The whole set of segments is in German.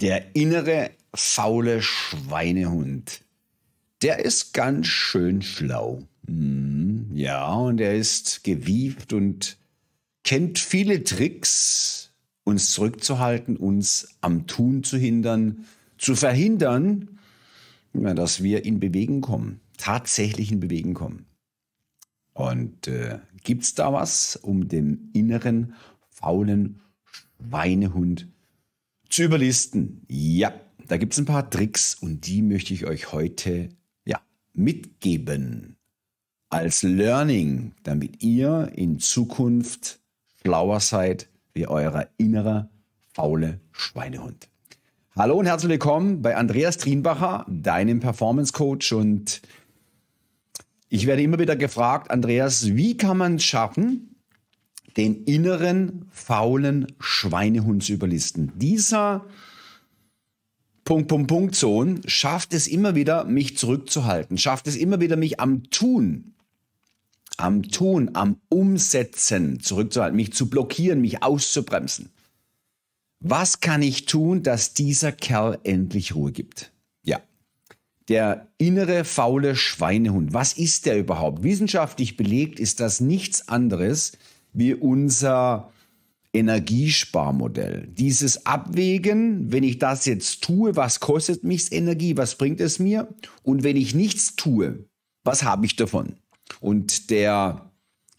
Der innere faule Schweinehund. Der ist ganz schön schlau. Hm, ja, und er ist gewieft und kennt viele Tricks, uns zurückzuhalten, uns am Tun zu hindern, zu verhindern, ja, dass wir in Bewegung kommen, tatsächlich in Bewegung kommen. Und äh, gibt es da was, um dem inneren faulen Schweinehund zu zu überlisten. Ja, da gibt es ein paar Tricks und die möchte ich euch heute ja, mitgeben. Als Learning, damit ihr in Zukunft schlauer seid wie euer innerer faule Schweinehund. Hallo und herzlich willkommen bei Andreas Trienbacher, deinem Performance Coach. Und ich werde immer wieder gefragt, Andreas, wie kann man es schaffen, den inneren, faulen Schweinehund zu überlisten. Dieser Punkt, Punkt, Punkt, Sohn schafft es immer wieder, mich zurückzuhalten, schafft es immer wieder, mich am Tun, am Tun, am Umsetzen zurückzuhalten, mich zu blockieren, mich auszubremsen. Was kann ich tun, dass dieser Kerl endlich Ruhe gibt? Ja. Der innere faule Schweinehund. Was ist der überhaupt? Wissenschaftlich belegt ist das nichts anderes wie unser Energiesparmodell. Dieses Abwägen, wenn ich das jetzt tue, was kostet mich Energie, was bringt es mir? Und wenn ich nichts tue, was habe ich davon? Und der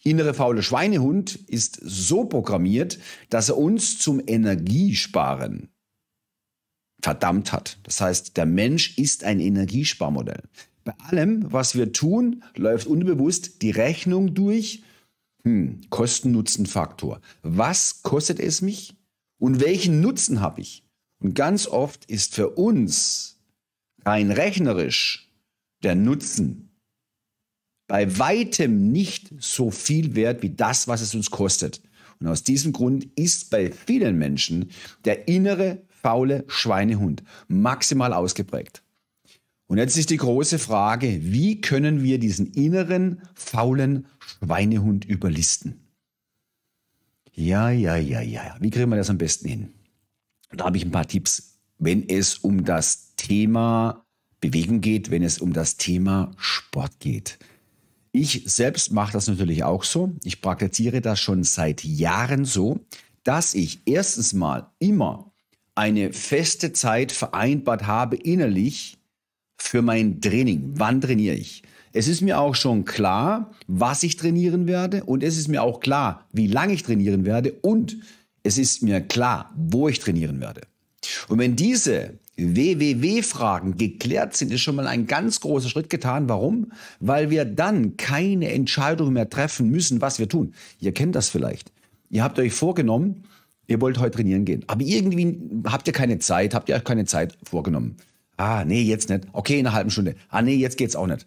innere faule Schweinehund ist so programmiert, dass er uns zum Energiesparen verdammt hat. Das heißt, der Mensch ist ein Energiesparmodell. Bei allem, was wir tun, läuft unbewusst die Rechnung durch, hm, Kosten-Nutzen-Faktor. Was kostet es mich und welchen Nutzen habe ich? Und ganz oft ist für uns rein rechnerisch der Nutzen bei weitem nicht so viel wert wie das, was es uns kostet. Und aus diesem Grund ist bei vielen Menschen der innere faule Schweinehund maximal ausgeprägt. Und jetzt ist die große Frage, wie können wir diesen inneren, faulen Schweinehund überlisten? Ja, ja, ja, ja. Wie kriegen wir das am besten hin? Da habe ich ein paar Tipps, wenn es um das Thema Bewegung geht, wenn es um das Thema Sport geht. Ich selbst mache das natürlich auch so. Ich praktiziere das schon seit Jahren so, dass ich erstens mal immer eine feste Zeit vereinbart habe innerlich, für mein Training? Wann trainiere ich? Es ist mir auch schon klar, was ich trainieren werde und es ist mir auch klar, wie lange ich trainieren werde und es ist mir klar, wo ich trainieren werde. Und wenn diese WWW-Fragen geklärt sind, ist schon mal ein ganz großer Schritt getan. Warum? Weil wir dann keine Entscheidung mehr treffen müssen, was wir tun. Ihr kennt das vielleicht. Ihr habt euch vorgenommen, ihr wollt heute trainieren gehen. Aber irgendwie habt ihr keine Zeit, habt ihr euch keine Zeit vorgenommen. Ah, nee, jetzt nicht. Okay, in einer halben Stunde. Ah, nee, jetzt geht's auch nicht.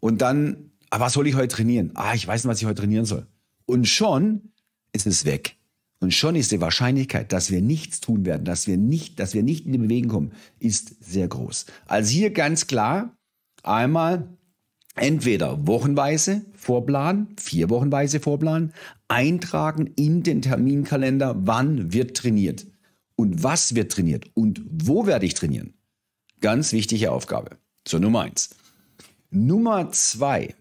Und dann, ah, was soll ich heute trainieren? Ah, ich weiß nicht, was ich heute trainieren soll. Und schon ist es weg. Und schon ist die Wahrscheinlichkeit, dass wir nichts tun werden, dass wir nicht, dass wir nicht in die Bewegung kommen, ist sehr groß. Also hier ganz klar einmal entweder wochenweise vorplanen, vier Wochenweise Vorplan, eintragen in den Terminkalender, wann wird trainiert und was wird trainiert und wo werde ich trainieren. Ganz wichtige Aufgabe. Zur Nummer eins. Nummer zwei.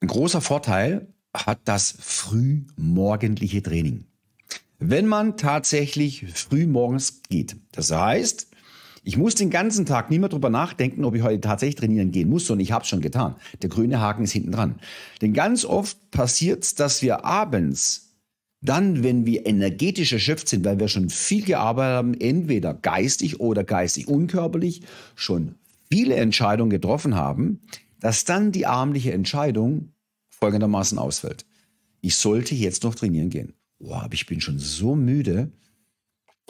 Ein großer Vorteil hat das frühmorgendliche Training. Wenn man tatsächlich frühmorgens geht. Das heißt, ich muss den ganzen Tag nicht mehr drüber nachdenken, ob ich heute tatsächlich trainieren gehen muss, sondern ich habe es schon getan. Der grüne Haken ist hinten dran. Denn ganz oft passiert es, dass wir abends dann, wenn wir energetisch erschöpft sind, weil wir schon viel gearbeitet haben, entweder geistig oder geistig unkörperlich, schon viele Entscheidungen getroffen haben, dass dann die armliche Entscheidung folgendermaßen ausfällt. Ich sollte jetzt noch trainieren gehen. Oh, aber ich bin schon so müde.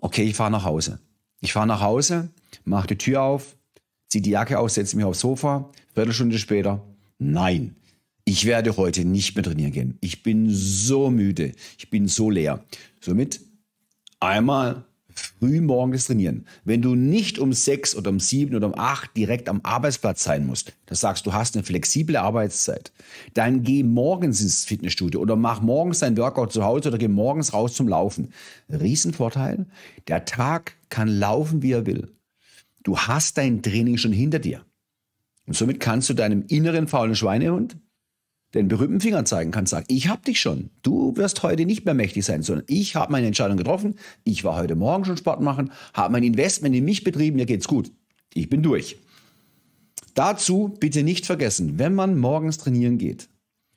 Okay, ich fahre nach Hause. Ich fahre nach Hause, mache die Tür auf, ziehe die Jacke aus, setze mich aufs Sofa. Viertelstunde später, nein, ich werde heute nicht mehr trainieren gehen. Ich bin so müde, ich bin so leer. Somit einmal früh morgens trainieren. Wenn du nicht um sechs oder um sieben oder um acht direkt am Arbeitsplatz sein musst, das sagst du hast eine flexible Arbeitszeit, dann geh morgens ins Fitnessstudio oder mach morgens dein Workout zu Hause oder geh morgens raus zum Laufen. Riesenvorteil, der Tag kann laufen, wie er will. Du hast dein Training schon hinter dir. Und somit kannst du deinem inneren faulen Schweinehund den berühmten Finger zeigen kannst, sagen, ich hab dich schon. Du wirst heute nicht mehr mächtig sein, sondern ich habe meine Entscheidung getroffen. Ich war heute Morgen schon Sport machen, habe mein Investment in mich betrieben, mir geht's gut. Ich bin durch. Dazu bitte nicht vergessen, wenn man morgens trainieren geht,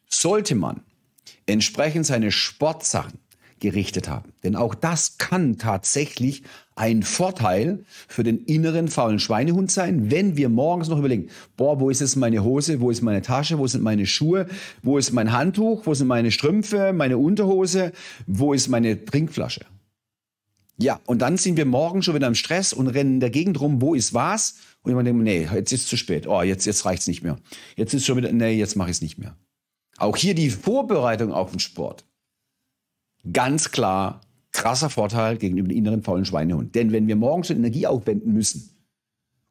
sollte man entsprechend seine Sportsachen gerichtet haben. Denn auch das kann tatsächlich ein Vorteil für den inneren faulen Schweinehund sein, wenn wir morgens noch überlegen, boah, wo ist jetzt meine Hose, wo ist meine Tasche, wo sind meine Schuhe, wo ist mein Handtuch, wo sind meine Strümpfe, meine Unterhose, wo ist meine Trinkflasche. Ja, und dann sind wir morgen schon wieder im Stress und rennen der Gegend rum, wo ist was? Und jemand denkt, nee, jetzt ist es zu spät. Oh, jetzt, jetzt es nicht mehr. Jetzt ist schon wieder, nee, jetzt mache ich es nicht mehr. Auch hier die Vorbereitung auf den Sport ganz klar krasser Vorteil gegenüber dem inneren faulen Schweinehund. Denn wenn wir morgens schon Energie aufwenden müssen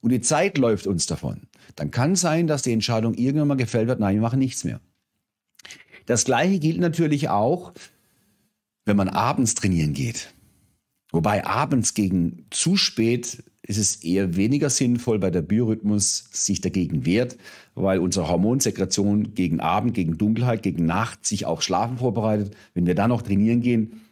und die Zeit läuft uns davon, dann kann es sein, dass die Entscheidung irgendwann mal gefällt wird, nein, wir machen nichts mehr. Das Gleiche gilt natürlich auch, wenn man abends trainieren geht. Wobei abends gegen zu spät ist es eher weniger sinnvoll, weil der Biorhythmus sich dagegen wehrt, weil unsere Hormonsekretion gegen Abend, gegen Dunkelheit, gegen Nacht sich auch Schlafen vorbereitet. Wenn wir dann noch trainieren gehen,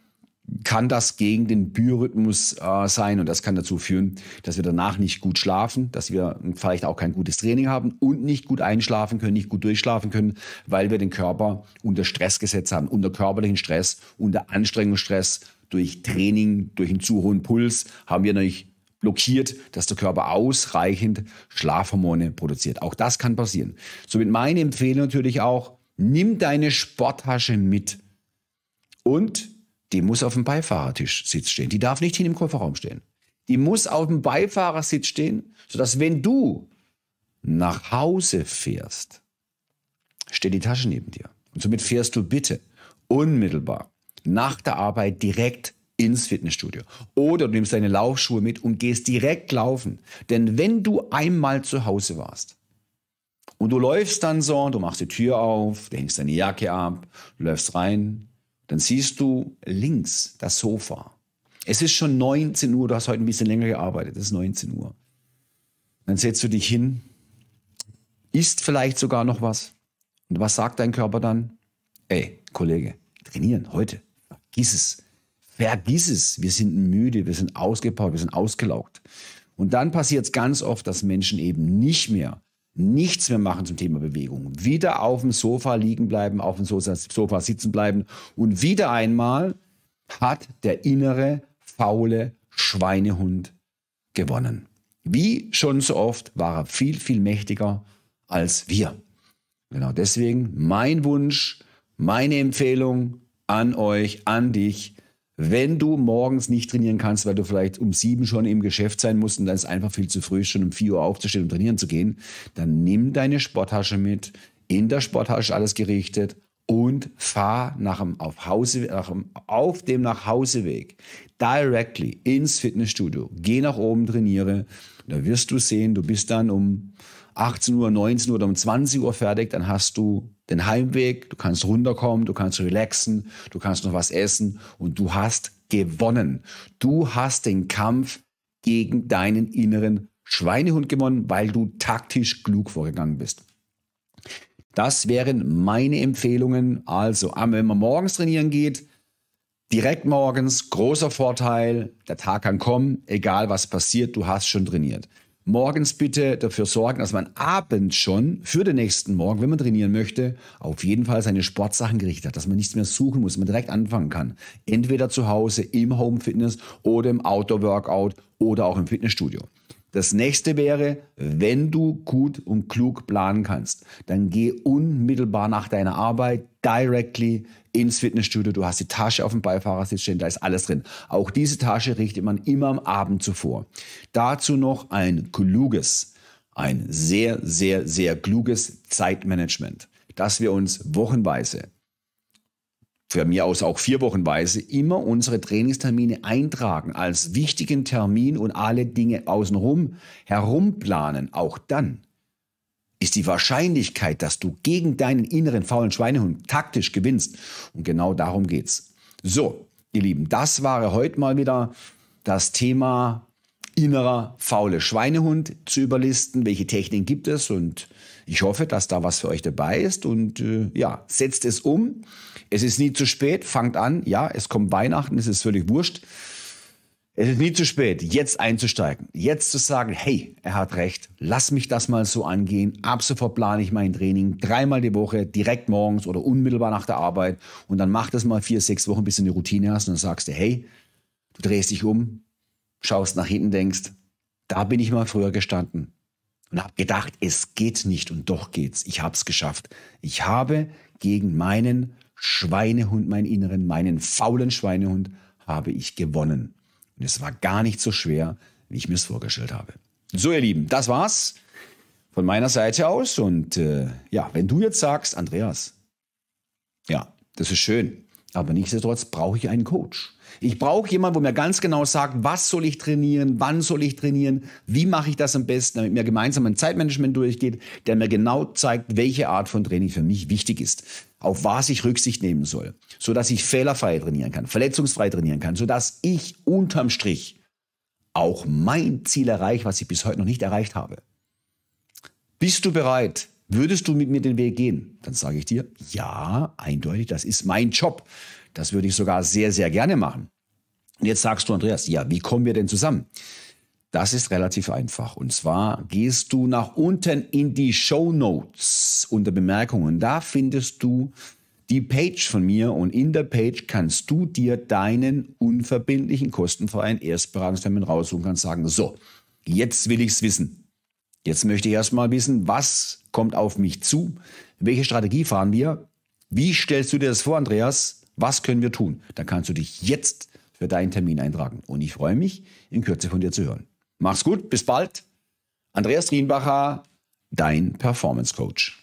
kann das gegen den Biorhythmus äh, sein und das kann dazu führen, dass wir danach nicht gut schlafen, dass wir vielleicht auch kein gutes Training haben und nicht gut einschlafen können, nicht gut durchschlafen können, weil wir den Körper unter Stress gesetzt haben, unter körperlichen Stress, unter Anstrengungsstress durch Training, durch einen zu hohen Puls haben wir natürlich blockiert, dass der Körper ausreichend Schlafhormone produziert. Auch das kann passieren. Somit meine Empfehlung natürlich auch, nimm deine Sporttasche mit und die muss auf dem Beifahrertischsitz stehen. Die darf nicht hin im Kofferraum stehen. Die muss auf dem Beifahrersitz stehen, sodass wenn du nach Hause fährst, steht die Tasche neben dir. Und somit fährst du bitte unmittelbar nach der Arbeit direkt ins Fitnessstudio. Oder du nimmst deine Laufschuhe mit und gehst direkt laufen. Denn wenn du einmal zu Hause warst und du läufst dann so, du machst die Tür auf, du hängst deine Jacke ab, läufst rein, dann siehst du links das Sofa. Es ist schon 19 Uhr, du hast heute ein bisschen länger gearbeitet, es ist 19 Uhr. Dann setzt du dich hin, isst vielleicht sogar noch was. Und was sagt dein Körper dann? Ey, Kollege, trainieren heute. Gieß es. Vergiss es, wir sind müde, wir sind ausgepowert, wir sind ausgelaugt. Und dann passiert es ganz oft, dass Menschen eben nicht mehr, nichts mehr machen zum Thema Bewegung. Wieder auf dem Sofa liegen bleiben, auf dem Sofa sitzen bleiben. Und wieder einmal hat der innere, faule Schweinehund gewonnen. Wie schon so oft war er viel, viel mächtiger als wir. Genau deswegen mein Wunsch, meine Empfehlung an euch, an dich, wenn du morgens nicht trainieren kannst, weil du vielleicht um sieben schon im Geschäft sein musst und dann ist einfach viel zu früh, schon um vier Uhr aufzustehen und um trainieren zu gehen, dann nimm deine Sporttasche mit. In der Sporttasche alles gerichtet und fahr nach dem, auf, Hause, nach dem, auf dem Nachhauseweg directly ins Fitnessstudio. Geh nach oben, trainiere. Da wirst du sehen, du bist dann um 18 Uhr, 19 Uhr oder um 20 Uhr fertig, dann hast du den Heimweg, du kannst runterkommen, du kannst relaxen, du kannst noch was essen und du hast gewonnen. Du hast den Kampf gegen deinen inneren Schweinehund gewonnen, weil du taktisch klug vorgegangen bist. Das wären meine Empfehlungen. Also, wenn man morgens trainieren geht, direkt morgens, großer Vorteil, der Tag kann kommen, egal was passiert, du hast schon trainiert morgens bitte dafür sorgen, dass man abends schon für den nächsten Morgen, wenn man trainieren möchte, auf jeden Fall seine Sportsachen gerichtet hat, dass man nichts mehr suchen muss, man direkt anfangen kann. Entweder zu Hause im Home Fitness oder im Outdoor Workout oder auch im Fitnessstudio. Das nächste wäre, wenn du gut und klug planen kannst, dann geh unmittelbar nach deiner Arbeit directly ins Fitnessstudio. Du hast die Tasche auf dem Beifahrersitz stehen, da ist alles drin. Auch diese Tasche richtet man immer am Abend zuvor. Dazu noch ein kluges, ein sehr, sehr, sehr kluges Zeitmanagement, dass wir uns wochenweise für mir aus auch vier Wochenweise, immer unsere Trainingstermine eintragen als wichtigen Termin und alle Dinge außenrum herumplanen, auch dann ist die Wahrscheinlichkeit, dass du gegen deinen inneren faulen Schweinehund taktisch gewinnst. Und genau darum geht's. So, ihr Lieben, das war heute mal wieder das Thema innerer faule Schweinehund zu überlisten. Welche Techniken gibt es und ich hoffe, dass da was für euch dabei ist und äh, ja, setzt es um. Es ist nie zu spät, fangt an. Ja, es kommt Weihnachten, es ist völlig wurscht. Es ist nie zu spät, jetzt einzusteigen, jetzt zu sagen, hey, er hat recht, lass mich das mal so angehen. Ab sofort plane ich mein Training dreimal die Woche, direkt morgens oder unmittelbar nach der Arbeit. Und dann mach das mal vier, sechs Wochen, bis du eine Routine hast und dann sagst du, hey, du drehst dich um, schaust nach hinten, denkst, da bin ich mal früher gestanden und habe gedacht, es geht nicht und doch geht's. Ich habe es geschafft. Ich habe gegen meinen Schweinehund, meinen inneren, meinen faulen Schweinehund, habe ich gewonnen. Und es war gar nicht so schwer, wie ich mir es vorgestellt habe. So, ihr Lieben, das war's von meiner Seite aus. Und äh, ja, wenn du jetzt sagst, Andreas, ja, das ist schön. Aber nichtsdestotrotz brauche ich einen Coach. Ich brauche jemanden, wo mir ganz genau sagt, was soll ich trainieren, wann soll ich trainieren, wie mache ich das am besten, damit mir gemeinsam ein Zeitmanagement durchgeht, der mir genau zeigt, welche Art von Training für mich wichtig ist, auf was ich Rücksicht nehmen soll, sodass ich fehlerfrei trainieren kann, verletzungsfrei trainieren kann, sodass ich unterm Strich auch mein Ziel erreiche, was ich bis heute noch nicht erreicht habe. Bist du bereit, Würdest du mit mir den Weg gehen? Dann sage ich dir, ja, eindeutig, das ist mein Job. Das würde ich sogar sehr, sehr gerne machen. Und jetzt sagst du, Andreas, ja, wie kommen wir denn zusammen? Das ist relativ einfach. Und zwar gehst du nach unten in die Show Notes unter Bemerkungen. Da findest du die Page von mir und in der Page kannst du dir deinen unverbindlichen, kostenfreien Erstberatungstermin raussuchen und kannst sagen, so, jetzt will ich es wissen. Jetzt möchte ich erstmal wissen, was kommt auf mich zu? Welche Strategie fahren wir? Wie stellst du dir das vor, Andreas? Was können wir tun? Dann kannst du dich jetzt für deinen Termin eintragen. Und ich freue mich, in Kürze von dir zu hören. Mach's gut, bis bald. Andreas Rienbacher, dein Performance Coach.